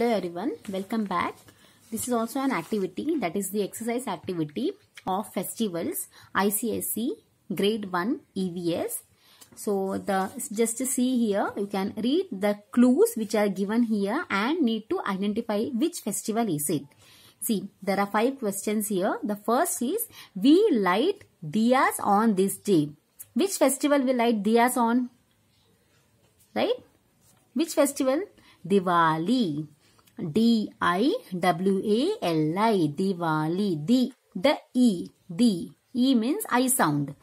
Hello everyone, welcome back. This is also an activity that is the exercise activity of festivals ICSE grade 1 EVS. So the just see here you can read the clues which are given here and need to identify which festival is it. See there are five questions here. The first is we light diyas on this day. Which festival we light diyas on? Right? Which festival? Diwali. D I W A L I Diwali the the E the E means I sound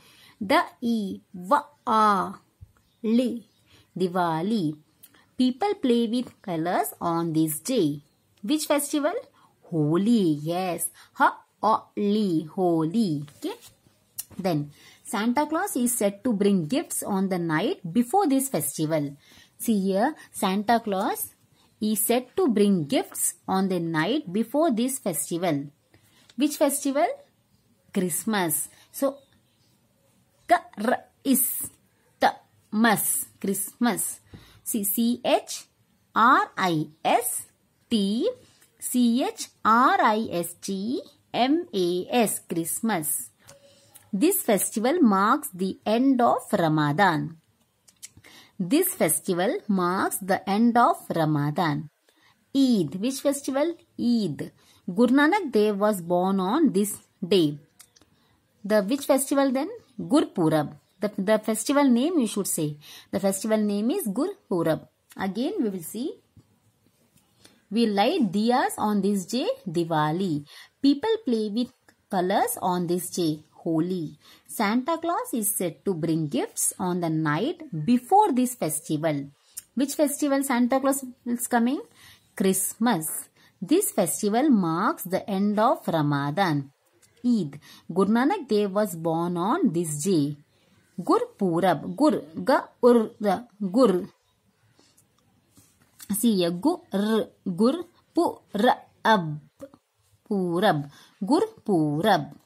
the e v a l i, Diwali people play with colors on this day which festival Holi yes Holi Holi okay then Santa Claus is said to bring gifts on the night before this festival see here Santa Claus he said to bring gifts on the night before this festival. Which festival? Christmas. So, kr is the mas Christmas. See, C H R I S T C H R I S T M A S Christmas. This festival marks the end of Ramadan. This festival marks the end of Ramadan. Eid. Which festival? Eid. Guru Nanak Dev was born on this day. The which festival then? Gurpurab. The, the festival name you should say. The festival name is Gurpurab. Again we will see. We light diyas on this day Diwali. People play with colors on this day. Holi. Santa Claus is said to bring gifts on the night before this festival. Which festival Santa Claus is coming? Christmas. This festival marks the end of Ramadan. Eid. Guru Nanak Dev was born on this day. Gurpurab. Gur. Ga. Ur. Gur. See. Gur. Gur. Purab. Purab. Gurpurab.